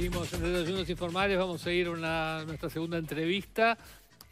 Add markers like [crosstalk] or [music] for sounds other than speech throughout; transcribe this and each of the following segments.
Seguimos en Relaciones Informales, vamos a ir a nuestra segunda entrevista.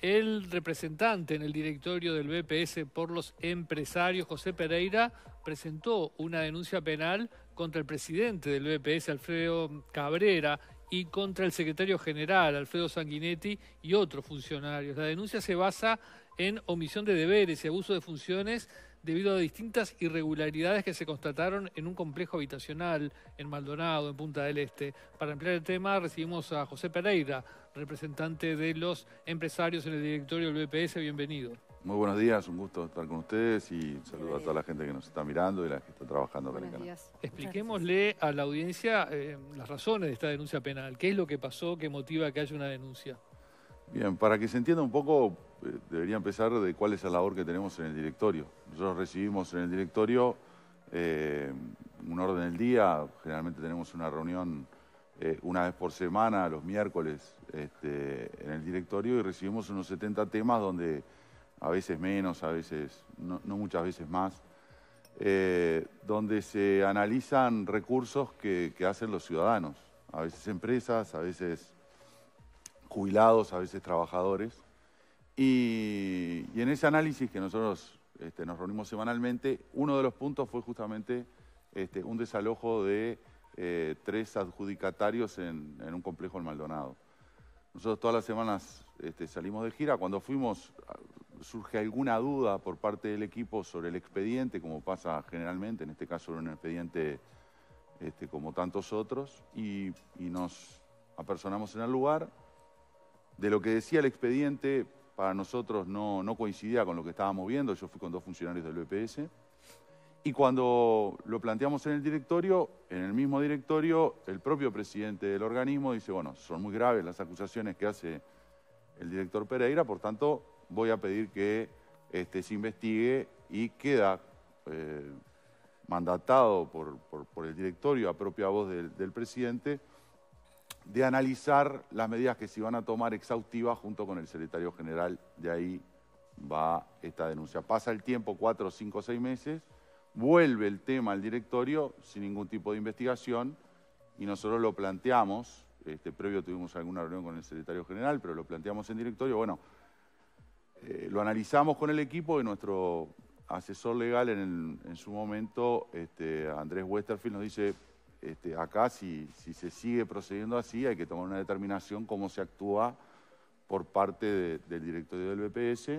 El representante en el directorio del BPS por los empresarios, José Pereira, presentó una denuncia penal contra el presidente del BPS, Alfredo Cabrera, y contra el secretario general, Alfredo Sanguinetti, y otros funcionarios. La denuncia se basa en omisión de deberes y abuso de funciones debido a distintas irregularidades que se constataron en un complejo habitacional en Maldonado, en Punta del Este. Para ampliar el tema, recibimos a José Pereira, representante de los empresarios en el directorio del BPS. Bienvenido. Muy buenos días, un gusto estar con ustedes y saludo a toda la gente que nos está mirando y la que está trabajando acá en el canal. Expliquémosle a la audiencia eh, las razones de esta denuncia penal. ¿Qué es lo que pasó que motiva que haya una denuncia? Bien, para que se entienda un poco, eh, debería empezar de cuál es la labor que tenemos en el directorio. Nosotros recibimos en el directorio eh, un orden del día, generalmente tenemos una reunión eh, una vez por semana, los miércoles, este, en el directorio y recibimos unos 70 temas donde a veces menos, a veces, no, muchas veces más, donde se analizan recursos que hacen los ciudadanos, a veces empresas, a veces jubilados, a veces trabajadores. Y, en ese análisis que nosotros este, nos reunimos semanalmente, uno de los puntos fue justamente este, un desalojo de eh, tres adjudicatarios en, un complejo en Maldonado. Nosotros todas las semanas este, salimos de gira. Cuando fuimos, surge alguna duda por parte del equipo sobre el expediente, como pasa generalmente, en este caso era un expediente este, como tantos otros, y nos apersonamos en el lugar de lo que decía el expediente, para nosotros no, coincidía con lo que estábamos viendo. Yo fui con dos funcionarios del BPS. Y cuando lo planteamos en el directorio, en el mismo directorio, el propio presidente del organismo dice, bueno, son muy graves las acusaciones que hace el director Pereira, por tanto, voy a pedir que este, se investigue y queda eh, mandatado por, el directorio a propia voz del presidente de analizar las medidas que se van a tomar exhaustivas junto con el secretario general. De ahí va esta denuncia. Pasa el tiempo, cuatro, cinco, seis meses, vuelve el tema al directorio sin ningún tipo de investigación y nosotros lo planteamos, este, previo tuvimos alguna reunión con el secretario general, pero lo planteamos en directorio, bueno, eh, lo analizamos con el equipo y nuestro asesor legal en, su momento, este, Andrés Westerfield, nos dice, este, acá, si, se sigue procediendo así, hay que tomar una determinación cómo se actúa por parte del directorio del BPS.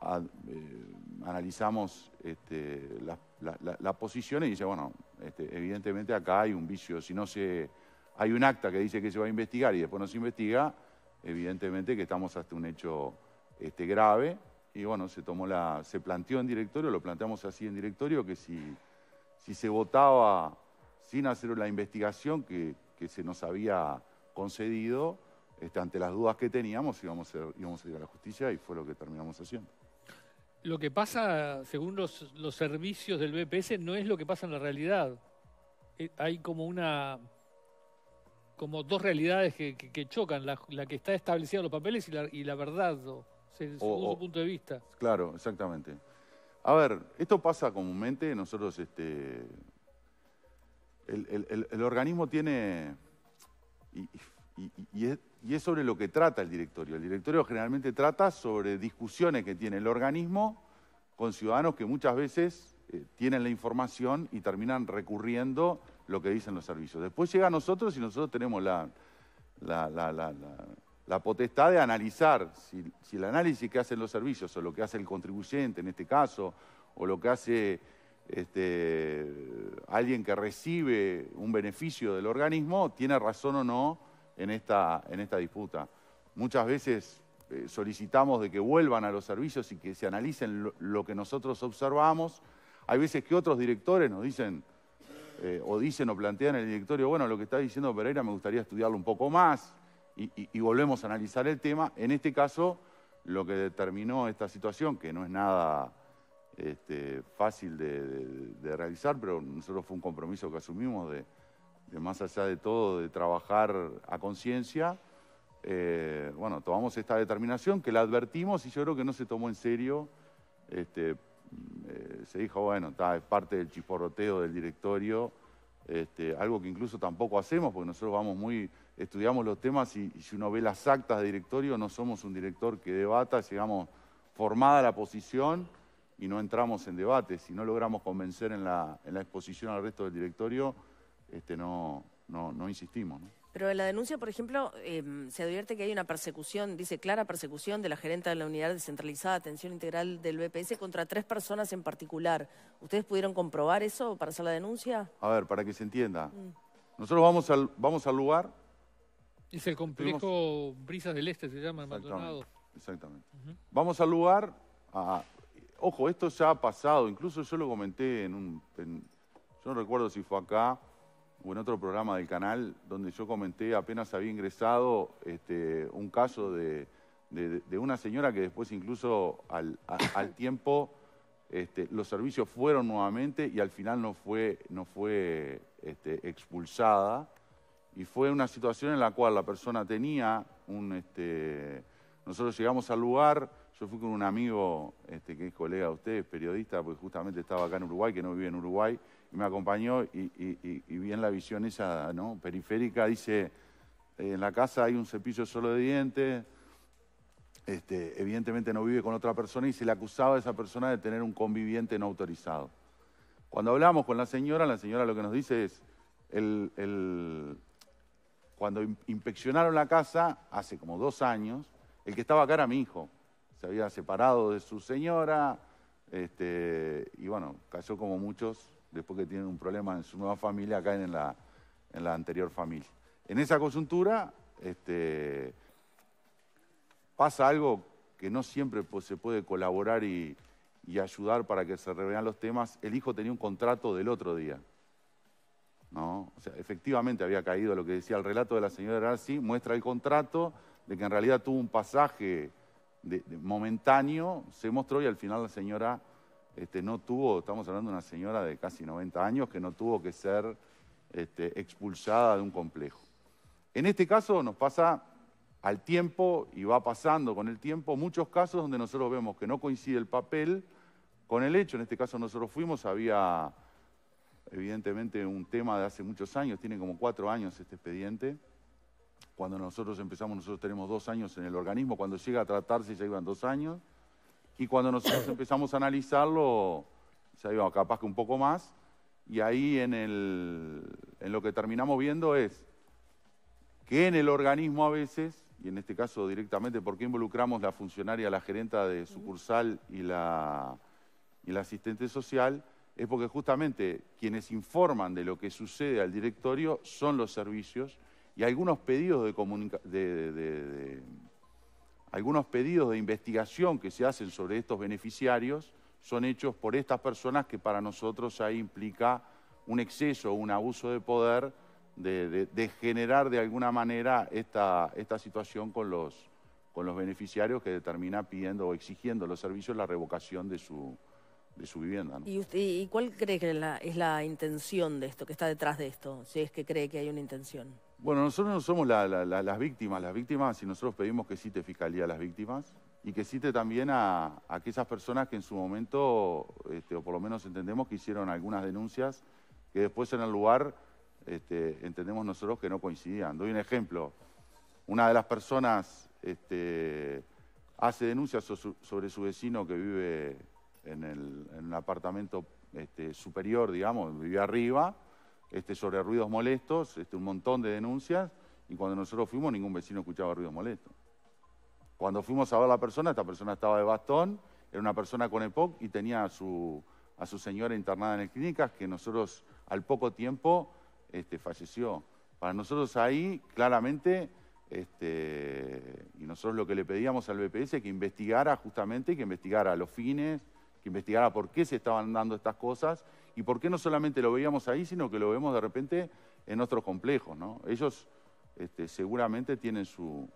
Ah, eh, analizamos este, las posiciones y dice, bueno, este, evidentemente acá hay un vicio. Si no se... Hay un acta que dice que se va a investigar y después no se investiga, evidentemente que estamos hasta un hecho grave. Y bueno, se tomó Se planteó en directorio, lo planteamos así en directorio, que si se votaba sin hacer la investigación que, se nos había concedido, este, ante las dudas que teníamos íbamos a, a ir a la justicia y fue lo que terminamos haciendo. Lo que pasa, según los, servicios del BPS, no es lo que pasa en la realidad. Eh, hay como una como dos realidades que, chocan, la, que está establecida en los papeles y la, y la verdad, según su punto de vista. Claro, exactamente. A ver, esto pasa comúnmente, nosotros este, el, organismo tiene... Y, es, sobre lo que trata el directorio. El directorio generalmente trata sobre discusiones que tiene el organismo con ciudadanos que muchas veces eh, tienen la información y terminan recurriendo lo que dicen los servicios. Después llega a nosotros y nosotros tenemos la, la, potestad de analizar si, si el análisis que hacen los servicios o lo que hace el contribuyente en este caso o lo que hace este, alguien que recibe un beneficio del organismo tiene razón o no en esta, en esta disputa. Muchas veces eh, solicitamos de que vuelvan a los servicios y que se analicen lo, que nosotros observamos. Hay veces que otros directores nos dicen, eh, o dicen o plantean en el directorio, bueno, lo que está diciendo Pereira me gustaría estudiarlo un poco más y volvemos a analizar el tema. En este caso, lo que determinó esta situación, que no es nada este, fácil de, realizar, pero nosotros fue un compromiso que asumimos de, más allá de todo, de trabajar a conciencia. Eh, bueno, tomamos esta determinación que la advertimos y yo creo que no se tomó en serio. Este, eh, se dijo, bueno, está, es parte del chisporroteo del directorio, este, algo que incluso tampoco hacemos porque nosotros vamos muy, estudiamos los temas y, y si uno ve las actas de directorio, no somos un director que debata, llegamos formada la posición y no entramos en debate, si no logramos convencer en la, en la exposición al resto del directorio, este, no, no, insistimos. Pero en la denuncia, por ejemplo, em, se advierte que hay una persecución, dice clara persecución de la gerente de la unidad descentralizada de atención integral del BPS contra tres personas en particular. ¿Ustedes pudieron comprobar eso para hacer la denuncia? A ver, para que se entienda. Mm. Nosotros vamos al, vamos al lugar. Es el complejo Brisas del Este, se llama, en Maldonado. Exactamente. Vamos al lugar, a, Ojo, esto ya ha pasado, incluso yo lo comenté en un... yo no recuerdo si fue acá o en otro programa del canal, donde yo comenté, apenas había ingresado este, un caso de, una señora que después incluso al, [coughs] tiempo este, los servicios fueron nuevamente y al final no fue, no fue este, expulsada. Y fue una situación en la cual la persona tenía un... Este, nosotros llegamos al lugar yo fui con un amigo este, que es colega de ustedes, periodista, porque justamente estaba acá en Uruguay, que no vive en Uruguay, y me acompañó y, vi en la visión esa ¿no? periférica, dice, eh, en la casa hay un cepillo solo de dientes, este, evidentemente no vive con otra persona y se le acusaba a esa persona de tener un conviviente no autorizado. Cuando hablamos con la señora, la señora lo que nos dice es, cuando inspeccionaron la casa, hace como dos años, el que estaba acá era mi hijo se había separado de su señora, este, y bueno, cayó como muchos, después que tienen un problema en su nueva familia, caen en la, en la anterior familia. En esa coyuntura este, pasa algo que no siempre pues, se puede colaborar y, ayudar para que se revean los temas. El hijo tenía un contrato del otro día. ¿no? O sea, efectivamente había caído lo que decía el relato de la señora Arsi, muestra el contrato de que en realidad tuvo un pasaje momentáneo se mostró y al final la señora este, no tuvo, estamos hablando de una señora de casi 90 años que no tuvo que ser este, expulsada de un complejo. En este caso nos pasa al tiempo y va pasando con el tiempo muchos casos donde nosotros vemos que no coincide el papel con el hecho. En este caso nosotros fuimos, había evidentemente un tema de hace muchos años, tiene como cuatro años este expediente, cuando nosotros empezamos, nosotros tenemos dos años en el organismo, cuando llega a tratarse ya iban dos años, y cuando nosotros [coughs] empezamos a analizarlo, ya iban capaz que un poco más, y ahí en, el, lo que terminamos viendo es que en el organismo a veces, y en este caso directamente porque involucramos la funcionaria, la gerenta de sucursal y la, y la asistente social, es porque justamente quienes informan de lo que sucede al directorio son los servicios y algunos pedidos de, algunos pedidos de investigación que se hacen sobre estos beneficiarios son hechos por estas personas que para nosotros ahí implica un exceso, o un abuso de poder de, generar de alguna manera esta, esta situación con los, con los beneficiarios que determina pidiendo o exigiendo los servicios la revocación de su, de su vivienda. ¿Y, usted, ¿Y cuál cree que es la intención de esto, que está detrás de esto, si es que cree que hay una intención? Bueno, nosotros no somos las víctimas. Las víctimas, y nosotros pedimos que cite Fiscalía a las víctimas y que cite también a, aquellas personas que en su momento, este, o por lo menos entendemos que hicieron algunas denuncias que después en el lugar este, entendemos nosotros que no coincidían. Doy un ejemplo. Una de las personas este, hace denuncias sobre su vecino que vive en, el, en un apartamento superior, digamos, vive arriba, este, sobre ruidos molestos, este, un montón de denuncias, y cuando nosotros fuimos ningún vecino escuchaba ruidos molestos. Cuando fuimos a ver a la persona, esta persona estaba de bastón, era una persona con EPOC y tenía a su, señora internada en clínicas que nosotros al poco tiempo este, falleció. Para nosotros ahí, claramente, este, y nosotros lo que le pedíamos al BPS es que investigara justamente, que investigara los fines, que investigara por qué se estaban dando estas cosas ¿Y por qué no solamente lo veíamos ahí, sino que lo vemos de repente en otros complejos? Ellos este, seguramente tienen su,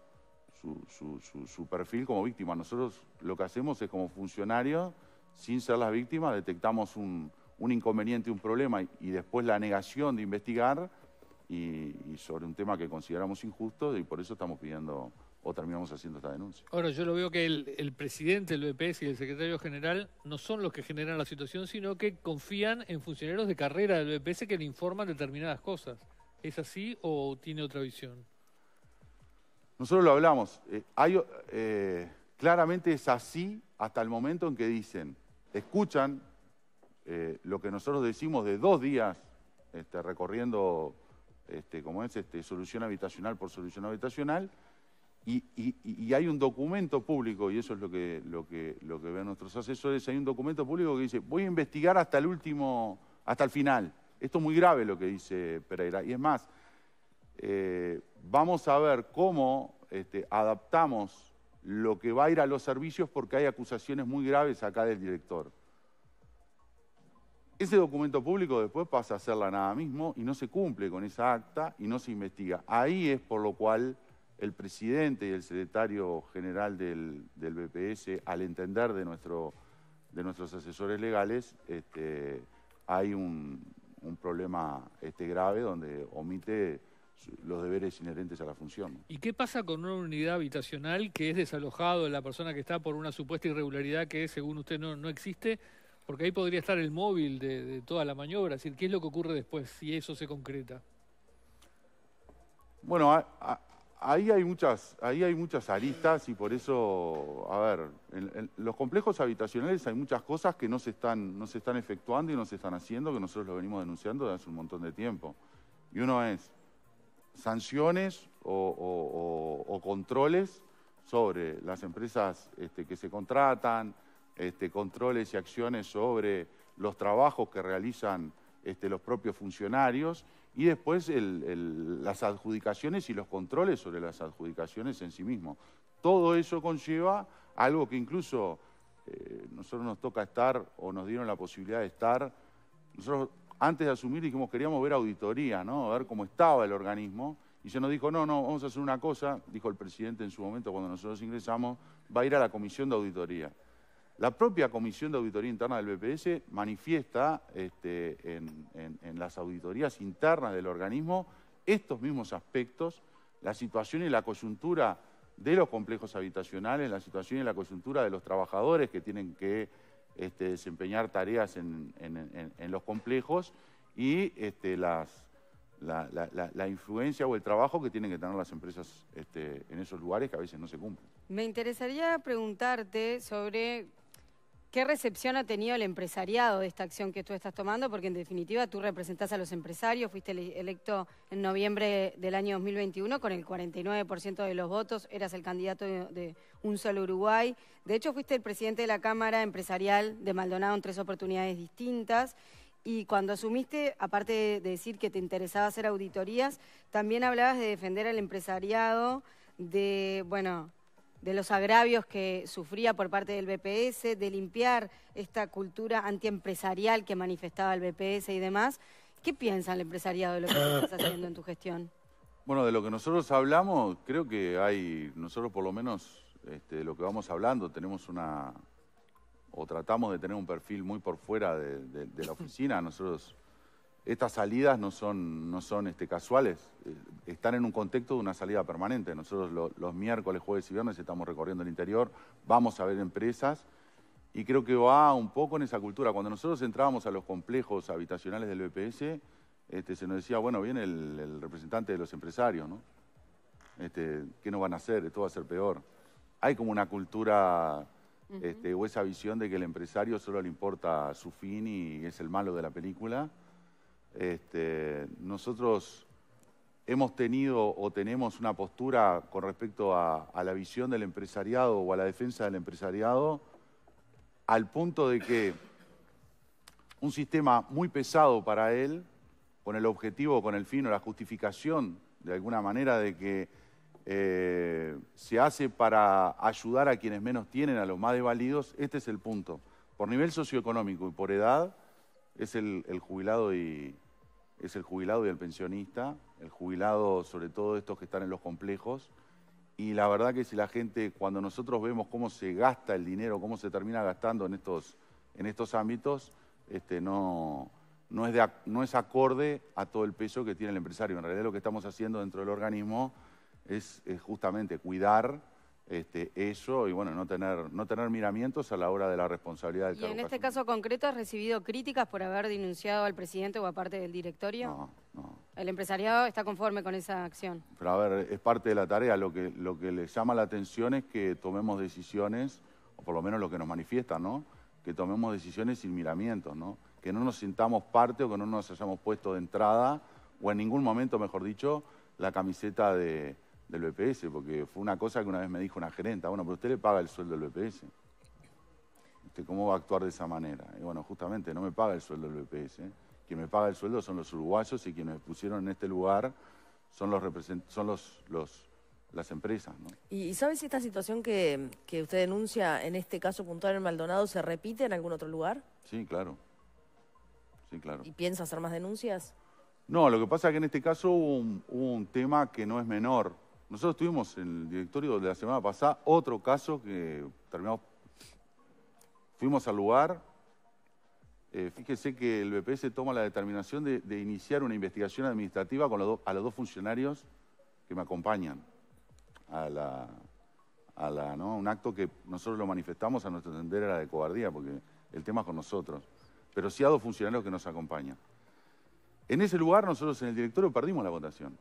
perfil como víctima. Nosotros lo que hacemos es como funcionarios, sin ser las víctimas, detectamos un, inconveniente, un problema y, después la negación de investigar y sobre un tema que consideramos injusto y por eso estamos pidiendo o terminamos haciendo esta denuncia. Ahora, yo lo veo que el, presidente del BPS y el secretario general no son los que generan la situación, sino que confían en funcionarios de carrera del BPS que le informan determinadas cosas. ¿Es así o tiene otra visión? Nosotros lo hablamos. Eh, eh, claramente es así hasta el momento en que dicen, escuchan eh, lo que nosotros decimos de dos días este, recorriendo, este, como es, este, solución habitacional por solución habitacional, y, hay un documento público, y eso es lo que, ven nuestros asesores, hay un documento público que dice, voy a investigar hasta el último, hasta el final. Esto es muy grave lo que dice Pereira. Y es más, eh, vamos a ver cómo este, adaptamos lo que va a ir a los servicios porque hay acusaciones muy graves acá del director. Ese documento público después pasa a ser la nada mismo y no se cumple con esa acta y no se investiga. Ahí es por lo cual el presidente y el secretario general del, BPS, al entender de, nuestro, de nuestros asesores legales, este, hay un, problema este, grave donde omite los deberes inherentes a la función. ¿Y qué pasa con una unidad habitacional que es desalojado de la persona que está por una supuesta irregularidad que según usted no, no existe? Porque ahí podría estar el móvil de, toda la maniobra. Es decir, ¿qué es lo que ocurre después si eso se concreta? Bueno, ahí hay muchas, ahí hay muchas aristas y por eso, a ver, en, los complejos habitacionales hay muchas cosas que no se están, efectuando y no se están haciendo, que nosotros lo venimos denunciando desde hace un montón de tiempo. Y uno es sanciones o, controles sobre las empresas este, que se contratan, este, controles y acciones sobre los trabajos que realizan este, los propios funcionarios y después las adjudicaciones y los controles sobre las adjudicaciones en sí mismo. Todo eso conlleva algo que incluso eh, nosotros nos toca estar o nos dieron la posibilidad de estar. Nosotros antes de asumir dijimos queríamos ver auditoría, ¿no? A ver cómo estaba el organismo. Y se nos dijo, no, no, vamos a hacer una cosa, dijo el presidente en su momento cuando nosotros ingresamos, va a ir a la comisión de auditoría. La propia Comisión de Auditoría Interna del BPS manifiesta este, en, las auditorías internas del organismo estos mismos aspectos, la situación y la coyuntura de los complejos habitacionales, la situación y la coyuntura de los trabajadores que tienen que este, desempeñar tareas en, los complejos y este, las, la, la, influencia o el trabajo que tienen que tener las empresas en esos lugares que a veces no se cumplen. Me interesaría preguntarte sobre ¿Qué recepción ha tenido el empresariado de esta acción que tú estás tomando? Porque en definitiva tú representás a los empresarios, fuiste electo en noviembre del año 2021 con el 49% de los votos, eras el candidato de Un Solo Uruguay. De hecho, fuiste el presidente de la Cámara Empresarial de Maldonado en tres oportunidades distintas. Y cuando asumiste, aparte de decir que te interesaba hacer auditorías, también hablabas de defender al empresariado, de, bueno, de los agravios que sufría por parte del BPS, de limpiar esta cultura antiempresarial que manifestaba el BPS y demás. ¿Qué piensa el empresariado de lo que [coughs] estás haciendo en tu gestión? Bueno, de lo que nosotros hablamos, creo que hay, nosotros por lo menos, este, de lo que vamos hablando, tenemos una, o tratamos de tener un perfil muy por fuera de, de la [coughs] oficina. Nosotros estas salidas no son, no son este, casuales, eh, están en un contexto de una salida permanente. Nosotros los miércoles, jueves y viernes estamos recorriendo el interior, vamos a ver empresas y creo que va un poco en esa cultura. Cuando nosotros entrábamos a los complejos habitacionales del BPS, este, se nos decía, bueno, viene el, representante de los empresarios, ¿no? Este, ¿Qué nos van a hacer? Esto va a ser peor. Hay como una cultura este, o esa visión de que el empresario solo le importa su fin y es el malo de la película este, nosotros hemos tenido o tenemos una postura con respecto a, la visión del empresariado o a la defensa del empresariado, al punto de que un sistema muy pesado para él, con el objetivo, con el fin o la justificación, de alguna manera, de que eh, se hace para ayudar a quienes menos tienen, a los más desvalidos, este es el punto. Por nivel socioeconómico y por edad, es el jubilado y, es el jubilado y el pensionista, el jubilado sobre todo estos que están en los complejos. Y la verdad que si la gente, cuando nosotros vemos cómo se gasta el dinero, cómo se termina gastando en estos, en estos ámbitos, este, no, es no es acorde a todo el peso que tiene el empresario. En realidad lo que estamos haciendo dentro del organismo es justamente cuidar este, eso y bueno, no tener, no tener miramientos a la hora de la responsabilidad del ¿Y en este caso concreto has recibido críticas por haber denunciado al presidente o a parte del directorio? No, no. ¿El empresariado está conforme con esa acción? Pero a ver, es parte de la tarea. Lo que, lo que le llama la atención es que tomemos decisiones, o por lo menos lo que nos manifiesta, ¿no? Que tomemos decisiones sin miramientos, ¿no? Que no nos sintamos parte o que no nos hayamos puesto de entrada, o en ningún momento, mejor dicho, la camiseta de del BPS, porque fue una cosa que una vez me dijo una gerenta, bueno, pero usted le paga el sueldo del BPS. ¿Usted ¿Cómo va a actuar de esa manera? Y bueno, justamente no me paga el sueldo del BPS. ¿eh? Quien me paga el sueldo son los uruguayos y quienes me pusieron en este lugar son los son los, las empresas. ¿no? ¿Y sabes si esta situación que, usted denuncia en este caso puntual en Maldonado se repite en algún otro lugar? Sí, claro. Sí, claro. ¿Y piensa hacer más denuncias? No, lo que pasa es que en este caso hubo un tema que no es menor, nosotros tuvimos en el directorio de la semana pasada otro caso que terminamos, fuimos al lugar, fíjense eh, fíjese que el BPS toma la determinación de, iniciar una investigación administrativa con a los dos funcionarios que me acompañan a la, un acto que nosotros lo manifestamos a nuestro entender era de cobardía, porque el tema es con nosotros, pero sí a dos funcionarios que nos acompañan. En ese lugar nosotros en el directorio perdimos la votación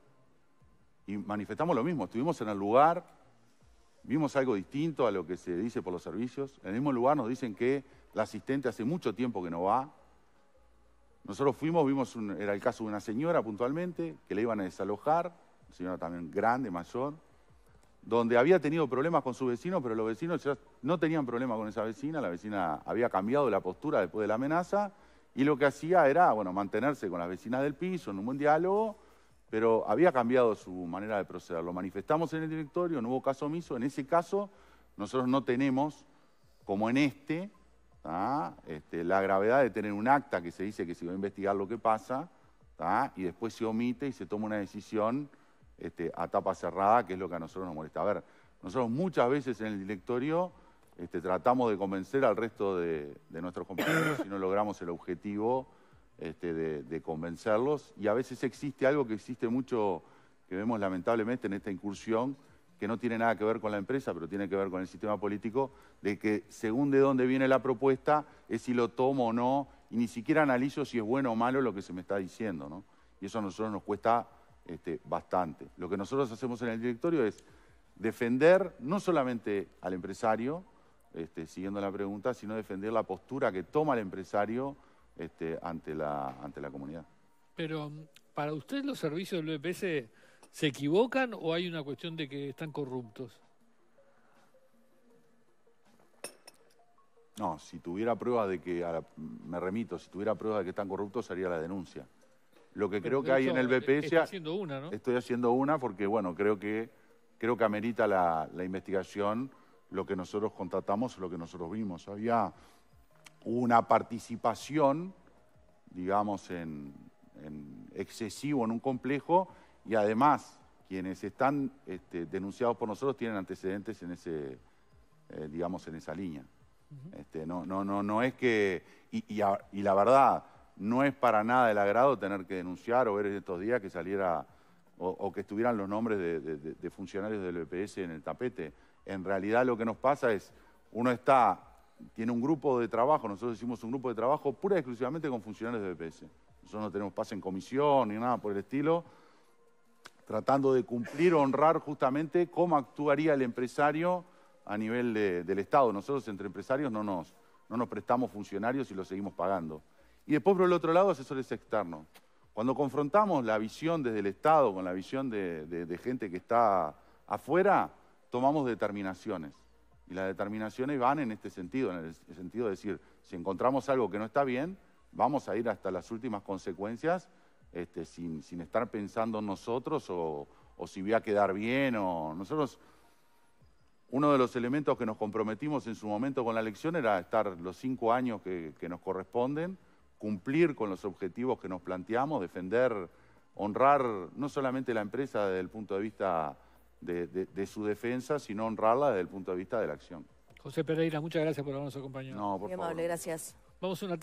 y manifestamos lo mismo. Estuvimos en el lugar, vimos algo distinto a lo que se dice por los servicios. En el mismo lugar nos dicen que la asistente hace mucho tiempo que no va. Nosotros fuimos, vimos, era el caso de una señora puntualmente, que le iban a desalojar, una señora también grande, mayor, donde había tenido problemas con su vecino, pero los vecinos ya no tenían problemas con esa vecina, la vecina había cambiado la postura después de la amenaza, y lo que hacía era, bueno, mantenerse con las vecinas del piso en un buen diálogo, pero había cambiado su manera de proceder. Lo manifestamos en el directorio, no hubo caso omiso. En ese caso, nosotros no tenemos, como en este, este la gravedad de tener un acta que se dice que se va a investigar lo que pasa y después se omite y se toma una decisión este, a tapa cerrada, que es lo que a nosotros nos molesta. A ver, nosotros muchas veces en el directorio este, tratamos de convencer al resto de, de nuestros compañeros si no logramos el objetivo este, de, convencerlos. Y a veces existe algo que existe mucho, que vemos lamentablemente en esta incursión, que no tiene nada que ver con la empresa, pero tiene que ver con el sistema político, de que según de dónde viene la propuesta, es si lo tomo o no, y ni siquiera analizo si es bueno o malo lo que se me está diciendo. Y eso a nosotros nos cuesta este, bastante. Lo que nosotros hacemos en el directorio es defender no solamente al empresario, este, siguiendo la pregunta, sino defender la postura que toma el empresario este, ante, la, ante la comunidad. Pero, ¿para usted los servicios del BPS se equivocan o hay una cuestión de que están corruptos? No, si tuviera prueba de que, me remito, si tuviera pruebas de que están corruptos sería la denuncia. Lo que creo que hay en el eh, BPS... Estoy haciendo una, ¿no? Estoy haciendo una porque, bueno, creo que, creo que amerita la, la investigación lo que nosotros contratamos, lo que nosotros vimos. Había una participación, digamos, en, en excesivo en un complejo y además quienes están este, denunciados por nosotros tienen antecedentes en ese, eh, digamos, en esa línea. Este, no, no, no, es que, y, la verdad, no es para nada el agrado tener que denunciar o ver estos días que saliera o, que estuvieran los nombres de, de funcionarios del EPS en el tapete. En realidad lo que nos pasa es, uno está tiene un grupo de trabajo, nosotros hicimos un grupo de trabajo pura y exclusivamente con funcionarios de BPS. Nosotros no tenemos pase en comisión ni nada por el estilo, tratando de cumplir, honrar justamente cómo actuaría el empresario a nivel del Estado. Nosotros entre empresarios no nos, prestamos funcionarios y lo seguimos pagando. Y después por el otro lado, asesores externos. Cuando confrontamos la visión desde el Estado con la visión de gente que está afuera, tomamos determinaciones. Y las determinaciones van en este sentido, en el sentido de decir, si encontramos algo que no está bien, vamos a ir hasta las últimas consecuencias este, sin, estar pensando en nosotros o, si voy a quedar bien o nosotros uno de los elementos que nos comprometimos en su momento con la elección era estar los cinco años que, que, nos corresponden, cumplir con los objetivos que nos planteamos, defender, honrar no solamente la empresa desde el punto de vista de, su defensa, sino honrarla desde el punto de vista de la acción. José Pereira, muchas gracias por habernos acompañado. No, por Muy amable, gracias. Vamos a una